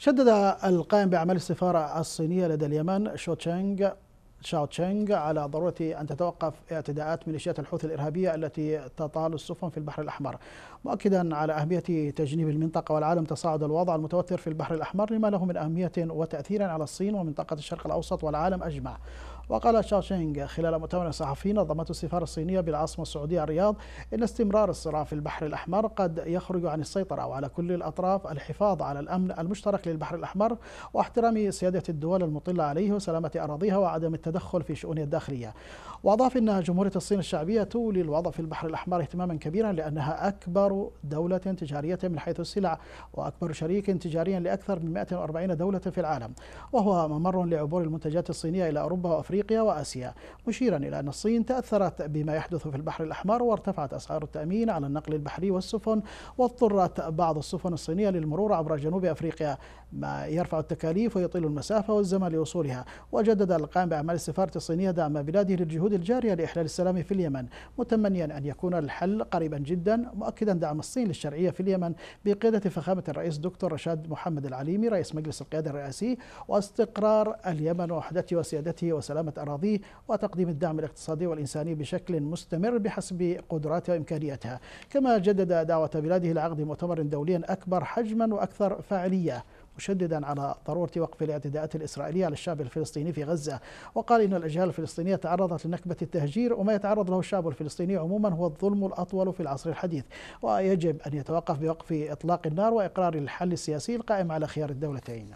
شدد القائم بأعمال السفارة الصينية لدى اليمن شو تشانغ شاو تشينغ على ضرورة أن تتوقف اعتداءات ميليشيات الحوثي الإرهابية التي تطال السفن في البحر الأحمر مؤكدا على أهمية تجنيب المنطقة والعالم تصاعد الوضع المتوتر في البحر الأحمر لما له من أهمية وتأثير على الصين ومنطقة الشرق الأوسط والعالم أجمع وقال شاشينغ خلال مؤتمر صحفي نظمته السفارة الصينية بالعاصمة السعودية الرياض إن استمرار الصراع في البحر الأحمر قد يخرج عن السيطرة وعلى كل الأطراف الحفاظ على الأمن المشترك للبحر الأحمر واحترام سيادة الدول المطلة عليه وسلامة أراضيها وعدم التدخل في شؤونها الداخلية وأضاف أن جمهورية الصين الشعبية تولي الوضع في البحر الأحمر اهتماما كبيرا لأنها أكبر دولة تجارية من حيث السلع وأكبر شريك تجاريا لأكثر من 140 دولة في العالم وهو ممر لعبور المنتجات الصينية إلى أوروبا وأفريقيا أفريقيا وآسيا مشيرا إلى أن الصين تأثرت بما يحدث في البحر الأحمر وارتفعت أسعار التأمين على النقل البحري والسفن واضطرت بعض السفن الصينية للمرور عبر جنوب أفريقيا ما يرفع التكاليف ويطيل المسافة والزمن لوصولها وجدد القائم بأعمال السفارة الصينية دعم بلاده للجهود الجارية لإحلال السلام في اليمن متمنيا أن يكون الحل قريبا جدا مؤكدا دعم الصين للشرعية في اليمن بقيادة فخامة الرئيس دكتور رشاد محمد العليمي رئيس مجلس القيادة الرئاسي واستقرار اليمن ووحدته وسيادته وسلامة استدامة أراضيه وتقديم الدعم الاقتصادي والإنساني بشكل مستمر بحسب قدراتها وإمكانياتها كما جدد دعوة بلاده لعقد مؤتمر دولي أكبر حجما وأكثر فاعلية مشددا على ضرورة وقف الاعتداءات الإسرائيلية على الشعب الفلسطيني في غزة وقال إن الأجيال الفلسطينية تعرضت لنكبة التهجير وما يتعرض له الشعب الفلسطيني عموما هو الظلم الأطول في العصر الحديث ويجب أن يتوقف بوقف إطلاق النار وإقرار الحل السياسي القائم على خيار الدولتين